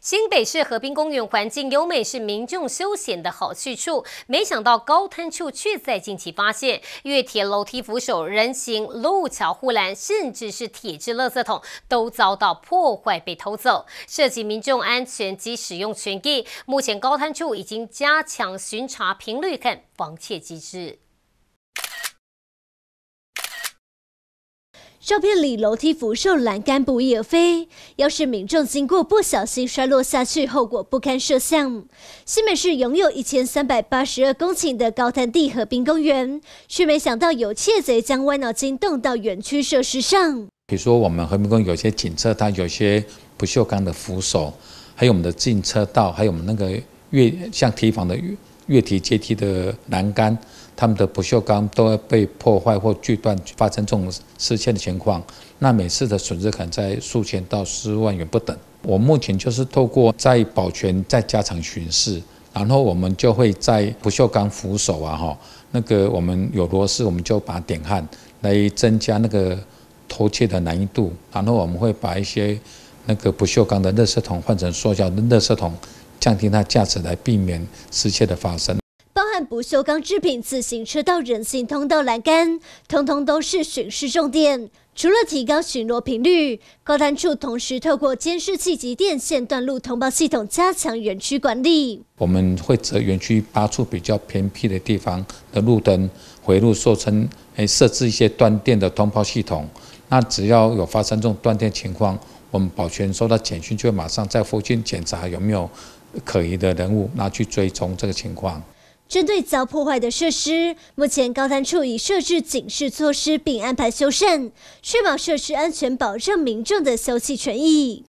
新北市河滨公园环境优美，是民众休闲的好去处。没想到高滩处却在近期发现，月铁楼梯扶手、人行路桥护栏，甚至是铁质垃圾桶，都遭到破坏被偷走，涉及民众安全及使用权益。目前高滩处已经加强巡查频率看防窃机制。照片里楼梯扶手栏杆不翼而飞，要是民众经过不小心摔落下去，后果不堪设想。新北市拥有一千三百八十二公顷的高滩地和平公园，却没想到有窃贼将歪脑筋动到园区设施上。比如说，我们和平公有些警车，它有些不锈钢的扶手，还有我们的进车道，还有我们那个月像梯房的月梯阶梯的栏杆。他们的不锈钢都要被破坏或锯断，发生这种失窃的情况。那每次的损失可能在数千到十万元不等。我目前就是透过在保全在加强巡视，然后我们就会在不锈钢扶手啊，哈，那个我们有螺丝，我们就把点焊来增加那个偷窃的难易度。然后我们会把一些那个不锈钢的热色筒换成缩小的热色筒，降低它价值来避免失窃的发生。不锈钢制品、自行车道、人行通道栏杆，通通都是巡视重点。除了提高巡逻频率，高滩处同时透过监视器及电线断路通报系统加强园区管理。我们会择园区八处比较偏僻的地方的路灯回路，说称，诶设置一些断电的通报系统。那只要有发生这种断电情况，我们保全收到简讯，就会马上在附近检查有没有可疑的人物，那去追踪这个情况。针对遭破坏的设施，目前高滩处已设置警示措施，并安排修缮，确保设施安全，保证民众的休息权益。